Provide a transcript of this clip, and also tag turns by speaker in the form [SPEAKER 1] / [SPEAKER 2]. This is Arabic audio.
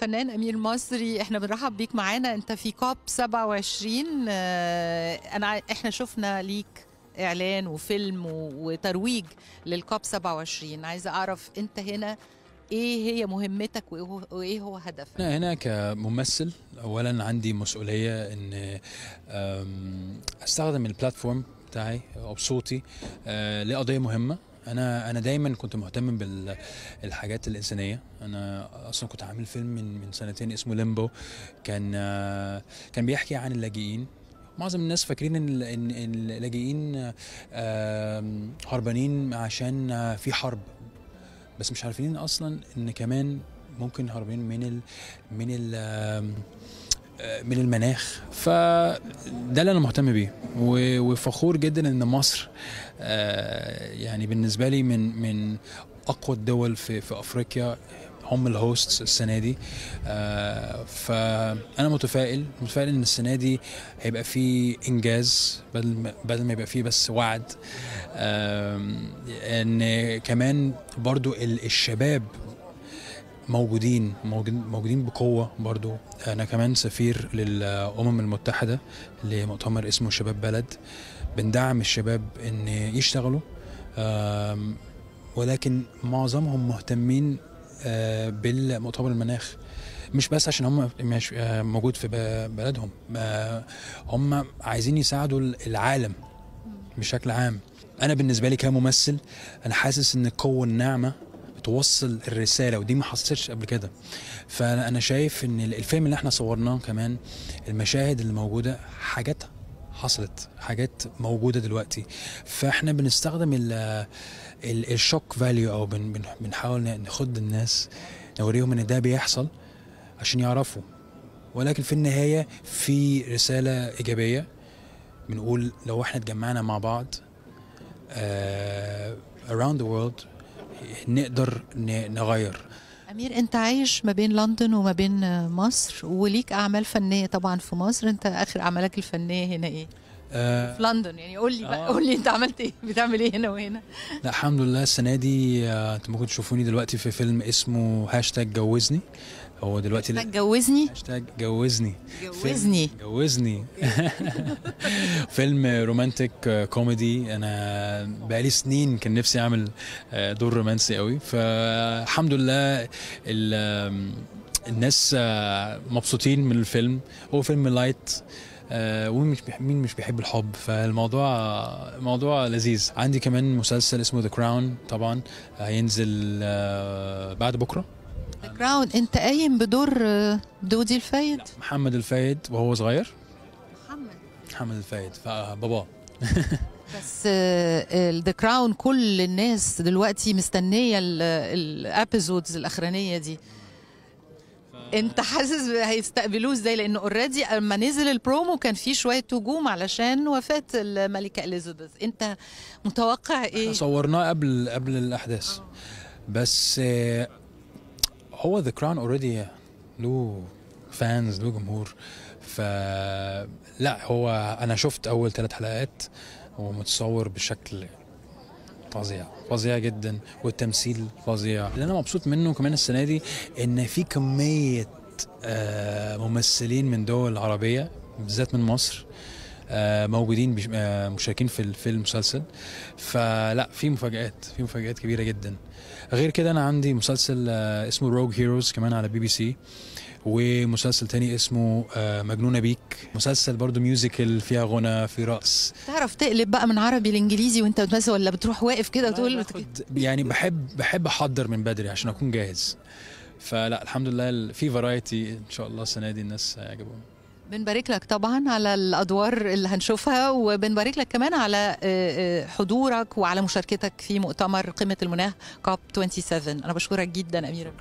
[SPEAKER 1] فنان امير مصري احنا بنرحب بيك معانا انت في كوب 27 آه، انا احنا شفنا ليك اعلان وفيلم وترويج للكوب 27 عايزه اعرف انت هنا ايه هي مهمتك وايه هو
[SPEAKER 2] هدفك؟ انا هنا كممثل اولا عندي مسؤوليه ان استخدم البلاتفورم بتاعي او صوتي آه، لقضيه مهمه انا انا دايما كنت مهتم بالحاجات الانسانيه انا اصلا كنت عامل فيلم من من سنتين اسمه ليمبو كان كان بيحكي عن اللاجئين معظم الناس فاكرين ان ان اللاجئين هربانين عشان في حرب بس مش عارفين اصلا ان كمان ممكن هربانين من الـ من الـ آه، من المناخ فده اللي انا مهتم بيه وفخور جدا ان مصر آه، يعني بالنسبه لي من من اقوى الدول في في افريقيا هم الهوستس السنه دي آه، فانا متفائل متفائل ان السنه دي هيبقى في انجاز بدل بدل ما يبقى فيه بس وعد ان كمان برضو الشباب موجودين موجودين بقوة برضو أنا كمان سفير للأمم المتحدة لمؤتمر اسمه شباب بلد بندعم الشباب إن يشتغلوا ولكن معظمهم مهتمين آه، بالمؤتمر المناخ مش بس عشان هم مش آه، موجود في بلدهم آه، هم عايزين يساعدوا العالم بشكل عام انا بالنسبه لي كممثل انا حاسس ان القوه الناعمه توصل الرساله ودي ما حصلتش قبل كده فانا شايف ان الفيلم اللي احنا صورناه كمان المشاهد اللي موجوده حاجات حصلت حاجات موجوده دلوقتي فاحنا بنستخدم الشوك فاليو او بنحاول نخد الناس نوريهم ان ده بيحصل عشان يعرفوا ولكن في النهايه في رساله ايجابيه بنقول لو احنا اتجمعنا مع بعض uh, around the world نقدر نغير
[SPEAKER 1] أمير أنت عايش ما بين لندن وما بين آه، مصر وليك أعمال فنية طبعا في مصر أنت آخر أعمالك الفنية هنا إيه؟ آه، في لندن يعني قول لي بقى آه. قول لي انت عملت ايه بتعمل ايه هنا وهنا
[SPEAKER 2] لا الحمد لله السنه دي آه، انت انتوا ممكن تشوفوني دلوقتي في فيلم اسمه هاشتاج جوزني هو دلوقتي هاشتاج جوزني هاشتاج جوزني جوزني جوزني فيلم رومانتك آه، كوميدي انا بقالي سنين كان نفسي اعمل دور رومانسي قوي فالحمد لله الناس مبسوطين من الفيلم هو فيلم لايت آه، ومين مش مين مش بيحب الحب فالموضوع موضوع لذيذ عندي كمان مسلسل اسمه ذا كراون طبعا هينزل آه، بعد بكره
[SPEAKER 1] ذا كراون انت قايم بدور آه، دودي الفايد
[SPEAKER 2] محمد الفايد وهو صغير محمد محمد الفايد فباباه
[SPEAKER 1] بس ذا كراون كل الناس دلوقتي مستنيه الابيزودز الاخرانيه دي انت حاسس هيستقبلوه ازاي لانه اوريدي لما نزل البرومو كان في شويه هجوم علشان وفاه الملكه اليزابيث انت متوقع ايه
[SPEAKER 2] صورناه قبل قبل الاحداث اه. بس آه، هو ذا كراون اوريدي له فانز له جمهور ف لا هو انا شفت اول ثلاث حلقات ومتصور بشكل فظيع فظيع جدا والتمثيل فظيع اللي انا مبسوط منه كمان السنه دي ان في كميه آه، ممثلين من دول عربيه بالذات من مصر آه، موجودين آه، مشاركين في المسلسل فلا في مفاجآت في مفاجآت كبيرة جدا غير كده أنا عندي مسلسل اسمه روج هيروز كمان على بي بي سي ومسلسل تاني اسمه آه، مجنونة بيك مسلسل برضو ميوزيكال فيها غنى في رقص
[SPEAKER 1] تعرف تقلب بقى من عربي لانجليزي وانت بس ولا بتروح واقف كده وتقول
[SPEAKER 2] يعني بحب بحب احضر من بدري عشان اكون جاهز فلا الحمد لله في فرايتي ان شاء الله السنه دي الناس هيعجبهم
[SPEAKER 1] بنبارك لك طبعا على الادوار اللي هنشوفها وبنبارك لك كمان على آه، آه، حضورك وعلى مشاركتك في مؤتمر قمه المناخ كاب 27 انا بشكرك جدا اميره